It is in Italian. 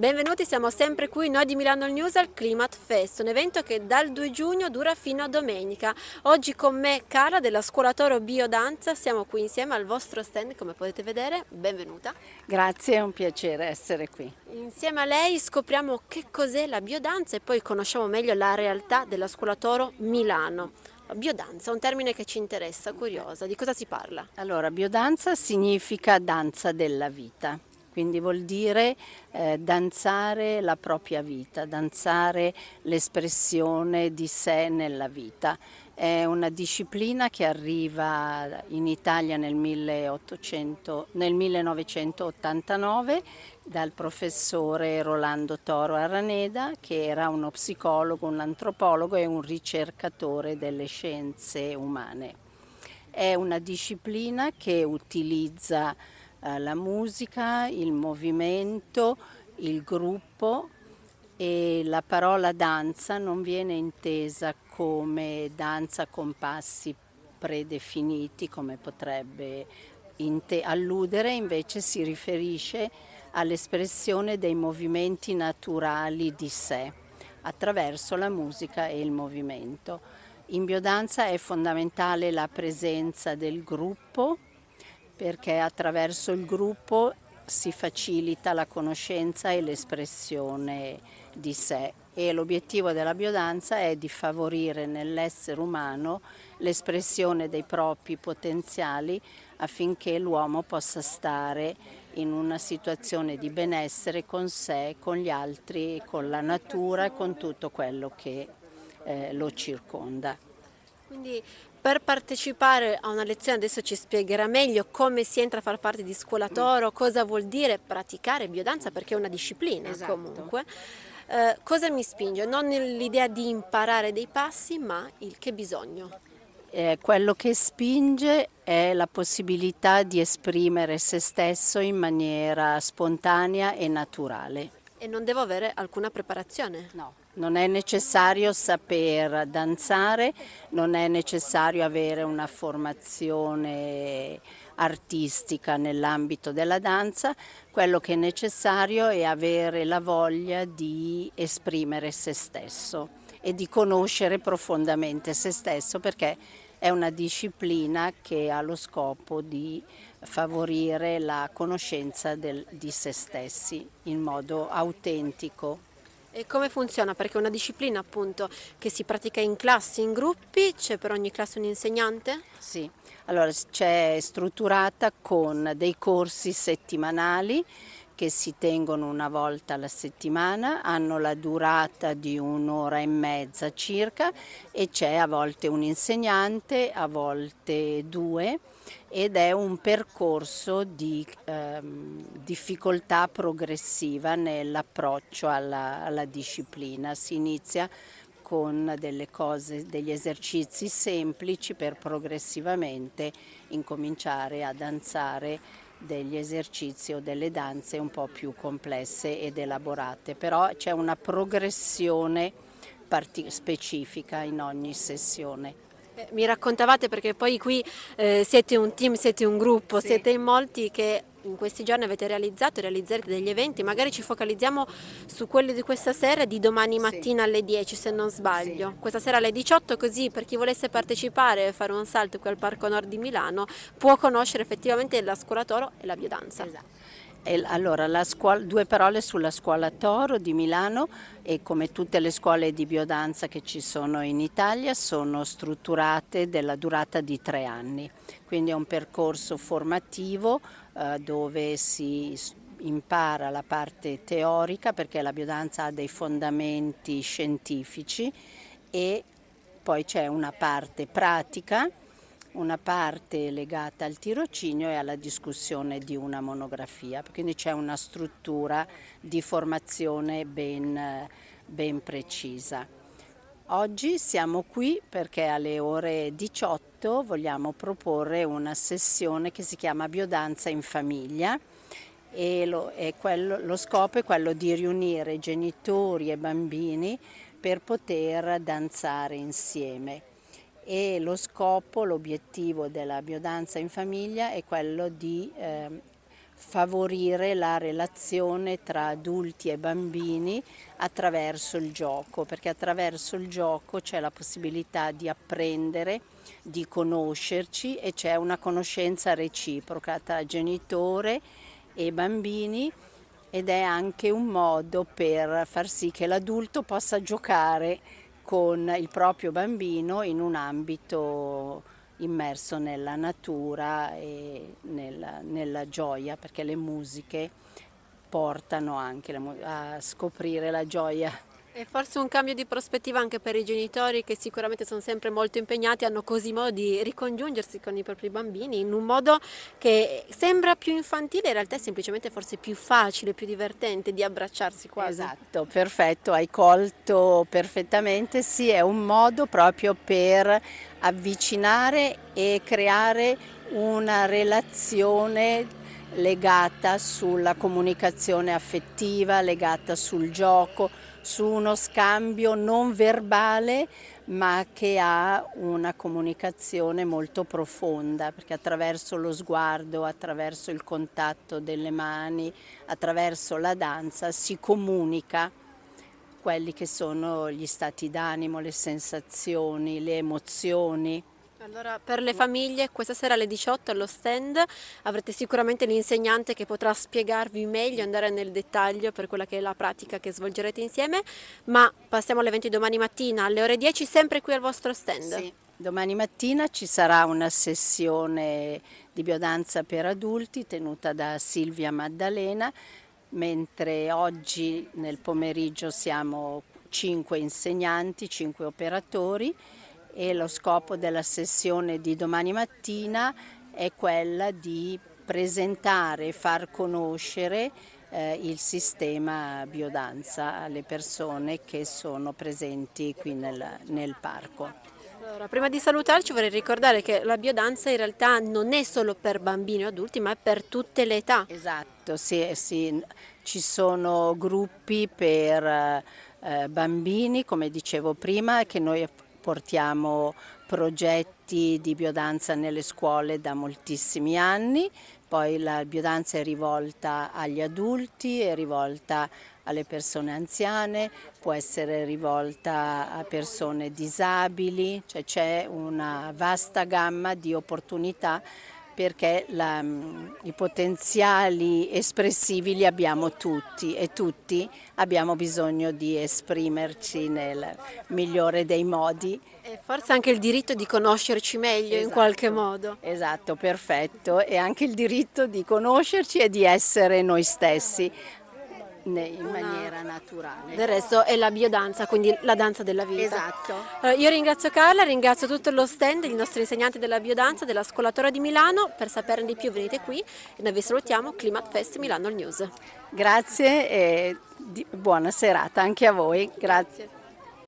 Benvenuti, siamo sempre qui noi di Milano News al Climate Fest, un evento che dal 2 giugno dura fino a domenica. Oggi con me Cara della Scuola Toro Biodanza, siamo qui insieme al vostro stand, come potete vedere, benvenuta. Grazie, è un piacere essere qui. Insieme a lei scopriamo che cos'è la biodanza e poi conosciamo meglio la realtà della Scuola Toro Milano. Biodanza, un termine che ci interessa, curiosa, di cosa si parla? Allora, biodanza significa danza della vita quindi vuol dire eh, danzare la propria vita, danzare l'espressione di sé nella vita. È una disciplina che arriva in Italia nel, 1800, nel 1989 dal professore Rolando Toro Araneda, che era uno psicologo, un antropologo e un ricercatore delle scienze umane. È una disciplina che utilizza eh, la musica, il movimento, il gruppo e la parola danza non viene intesa come danza con passi predefiniti come potrebbe alludere, invece si riferisce all'espressione dei movimenti naturali di sé attraverso la musica e il movimento. In biodanza è fondamentale la presenza del gruppo, perché attraverso il gruppo si facilita la conoscenza e l'espressione di sé e l'obiettivo della biodanza è di favorire nell'essere umano l'espressione dei propri potenziali affinché l'uomo possa stare in una situazione di benessere con sé, con gli altri, con la natura e con tutto quello che eh, lo circonda. Quindi per partecipare a una lezione adesso ci spiegherà meglio come si entra a far parte di Scuola mm. Toro, cosa vuol dire praticare biodanza perché è una disciplina esatto. comunque. Eh, cosa mi spinge? Non l'idea di imparare dei passi ma il che bisogno. Eh, quello che spinge è la possibilità di esprimere se stesso in maniera spontanea e naturale e non devo avere alcuna preparazione? No, non è necessario saper danzare, non è necessario avere una formazione artistica nell'ambito della danza, quello che è necessario è avere la voglia di esprimere se stesso e di conoscere profondamente se stesso perché è una disciplina che ha lo scopo di favorire la conoscenza del, di se stessi in modo autentico. E come funziona? Perché è una disciplina appunto che si pratica in classi, in gruppi, c'è per ogni classe un insegnante? Sì, allora c'è strutturata con dei corsi settimanali che si tengono una volta alla settimana, hanno la durata di un'ora e mezza circa e c'è a volte un insegnante, a volte due ed è un percorso di ehm, difficoltà progressiva nell'approccio alla, alla disciplina. Si inizia con delle cose, degli esercizi semplici per progressivamente incominciare a danzare degli esercizi o delle danze un po' più complesse ed elaborate, però c'è una progressione specifica in ogni sessione. Eh, mi raccontavate perché poi qui eh, siete un team, siete un gruppo, sì. siete in molti che in questi giorni avete realizzato e realizzerete degli eventi, magari ci focalizziamo su quelli di questa sera e di domani mattina sì. alle 10 se non sbaglio. Sì. Questa sera alle 18 così per chi volesse partecipare e fare un salto qui al Parco Nord di Milano può conoscere effettivamente la l'ascuratoro e la biodanza. Esatto allora, scuola, due parole sulla scuola Toro di Milano e come tutte le scuole di biodanza che ci sono in Italia sono strutturate della durata di tre anni, quindi è un percorso formativo eh, dove si impara la parte teorica perché la biodanza ha dei fondamenti scientifici e poi c'è una parte pratica una parte legata al tirocinio e alla discussione di una monografia, quindi c'è una struttura di formazione ben, ben precisa. Oggi siamo qui perché alle ore 18 vogliamo proporre una sessione che si chiama Biodanza in famiglia e lo, quello, lo scopo è quello di riunire genitori e bambini per poter danzare insieme e lo scopo, l'obiettivo della biodanza in famiglia è quello di eh, favorire la relazione tra adulti e bambini attraverso il gioco, perché attraverso il gioco c'è la possibilità di apprendere, di conoscerci e c'è una conoscenza reciproca tra genitore e bambini ed è anche un modo per far sì che l'adulto possa giocare con il proprio bambino in un ambito immerso nella natura e nella, nella gioia, perché le musiche portano anche a scoprire la gioia e forse un cambio di prospettiva anche per i genitori che sicuramente sono sempre molto impegnati, hanno così modo di ricongiungersi con i propri bambini in un modo che sembra più infantile, in realtà è semplicemente forse più facile, più divertente di abbracciarsi quasi. Esatto, perfetto, hai colto perfettamente, sì, è un modo proprio per avvicinare e creare una relazione legata sulla comunicazione affettiva, legata sul gioco, su uno scambio non verbale ma che ha una comunicazione molto profonda, perché attraverso lo sguardo, attraverso il contatto delle mani, attraverso la danza si comunica quelli che sono gli stati d'animo, le sensazioni, le emozioni. Allora, per le famiglie, questa sera alle 18 allo stand avrete sicuramente l'insegnante che potrà spiegarvi meglio, andare nel dettaglio per quella che è la pratica che svolgerete insieme, ma passiamo all'evento di domani mattina alle ore 10 sempre qui al vostro stand. Sì. Domani mattina ci sarà una sessione di biodanza per adulti tenuta da Silvia Maddalena, mentre oggi nel pomeriggio siamo cinque insegnanti, cinque operatori e lo scopo della sessione di domani mattina è quella di presentare e far conoscere eh, il sistema biodanza alle persone che sono presenti qui nel, nel parco. Allora, prima di salutarci vorrei ricordare che la biodanza in realtà non è solo per bambini o adulti ma è per tutte le età. Esatto, sì, eh, sì. ci sono gruppi per eh, bambini come dicevo prima che noi portiamo progetti di biodanza nelle scuole da moltissimi anni, poi la biodanza è rivolta agli adulti, è rivolta alle persone anziane, può essere rivolta a persone disabili, cioè c'è una vasta gamma di opportunità perché la, mm, i potenziali espressivi li abbiamo tutti e tutti abbiamo bisogno di esprimerci nel migliore dei modi. E forse anche il diritto di conoscerci meglio esatto, in qualche modo. Esatto, perfetto, e anche il diritto di conoscerci e di essere noi stessi, in maniera naturale. Del resto è la biodanza, quindi la danza della vita. Esatto. Allora, eh, io ringrazio Carla, ringrazio tutto lo stand, i nostri insegnanti della biodanza, della scolatura di Milano. Per saperne di più venite qui e noi vi salutiamo, Climate Fest Milano News. Grazie e buona serata anche a voi. Grazie.